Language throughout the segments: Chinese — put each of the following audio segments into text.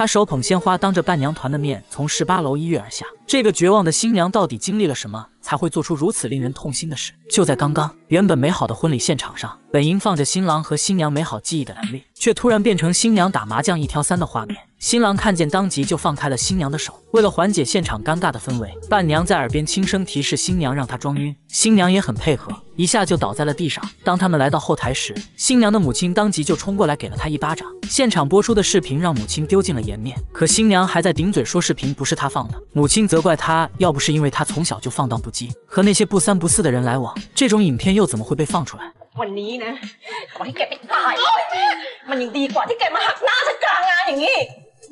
他手捧鲜花，当着伴娘团的面，从十八楼一跃而下。这个绝望的新娘到底经历了什么，才会做出如此令人痛心的事？就在刚刚，原本美好的婚礼现场上，本应放着新郎和新娘美好记忆的蓝屏，却突然变成新娘打麻将一挑三的画面。新郎看见，当即就放开了新娘的手。为了缓解现场尴尬的氛围，伴娘在耳边轻声提示新娘让她装晕，新娘也很配合。一下就倒在了地上。当他们来到后台时，新娘的母亲当即就冲过来给了他一巴掌。现场播出的视频让母亲丢尽了颜面，可新娘还在顶嘴说视频不是她放的。母亲责怪她，要不是因为她从小就放荡不羁，和那些不三不四的人来往，这种影片又怎么会被放出来？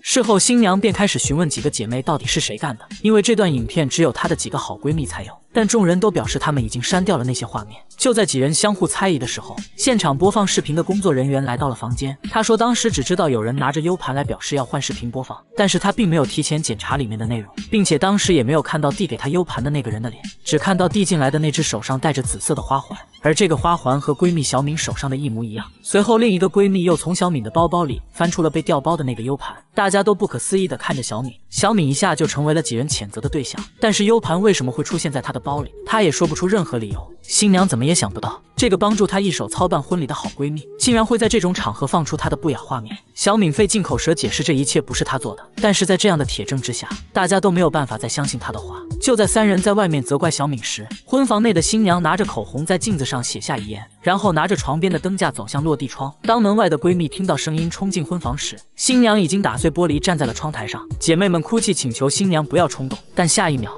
事后，新娘便开始询问几个姐妹到底是谁干的，因为这段影片只有她的几个好闺蜜才有。但众人都表示他们已经删掉了那些画面。就在几人相互猜疑的时候，现场播放视频的工作人员来到了房间。他说，当时只知道有人拿着 U 盘来表示要换视频播放，但是他并没有提前检查里面的内容，并且当时也没有看到递给他 U 盘的那个人的脸，只看到递进来的那只手上戴着紫色的花环。而这个花环和闺蜜小敏手上的一模一样。随后，另一个闺蜜又从小敏的包包里翻出了被调包的那个 U 盘，大家都不可思议地看着小敏。小敏一下就成为了几人谴责的对象。但是 U 盘为什么会出现在她的包里，她也说不出任何理由。新娘怎么也想不到。这个帮助她一手操办婚礼的好闺蜜，竟然会在这种场合放出她的不雅画面。小敏费尽口舌解释这一切不是她做的，但是在这样的铁证之下，大家都没有办法再相信她的话。就在三人在外面责怪小敏时，婚房内的新娘拿着口红在镜子上写下遗言，然后拿着床边的灯架走向落地窗。当门外的闺蜜听到声音冲进婚房时，新娘已经打碎玻璃站在了窗台上。姐妹们哭泣请求新娘不要冲动，但下一秒。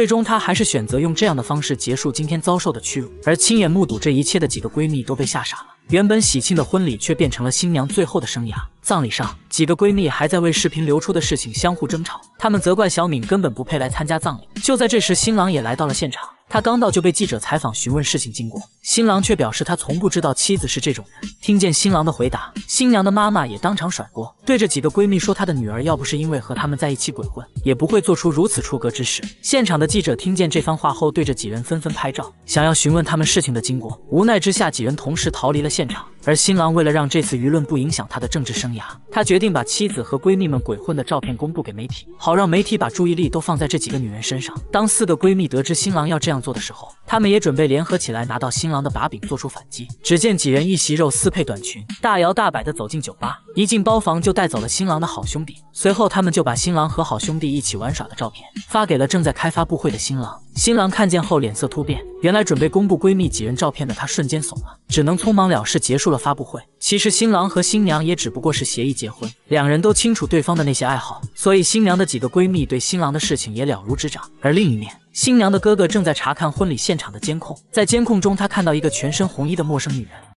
最终，她还是选择用这样的方式结束今天遭受的屈辱。而亲眼目睹这一切的几个闺蜜都被吓傻了。原本喜庆的婚礼却变成了新娘最后的生涯。葬礼上，几个闺蜜还在为视频流出的事情相互争吵，她们责怪小敏根本不配来参加葬礼。就在这时，新郎也来到了现场。他刚到就被记者采访询问事情经过，新郎却表示他从不知道妻子是这种人。听见新郎的回答，新娘的妈妈也当场甩锅，对着几个闺蜜说她的女儿要不是因为和他们在一起鬼混，也不会做出如此出格之事。现场的记者听见这番话后，对着几人纷纷拍照，想要询问他们事情的经过。无奈之下，几人同时逃离了现场。而新郎为了让这次舆论不影响他的政治生涯，他决定把妻子和闺蜜们鬼混的照片公布给媒体，好让媒体把注意力都放在这几个女人身上。当四个闺蜜得知新郎要这样做的时候，她们也准备联合起来拿到新郎的把柄，做出反击。只见几人一袭肉丝配短裙，大摇大摆的走进酒吧。一进包房就带走了新郎的好兄弟，随后他们就把新郎和好兄弟一起玩耍的照片发给了正在开发布会的新郎。新郎看见后脸色突变，原来准备公布闺蜜几人照片的他瞬间怂了，只能匆忙了事，结束了发布会。其实新郎和新娘也只不过是协议结婚，两人都清楚对方的那些爱好，所以新娘的几个闺蜜对新郎的事情也了如指掌。而另一面，新娘的哥哥正在查看婚礼现场的监控，在监控中他看到一个全身红衣的陌生女人。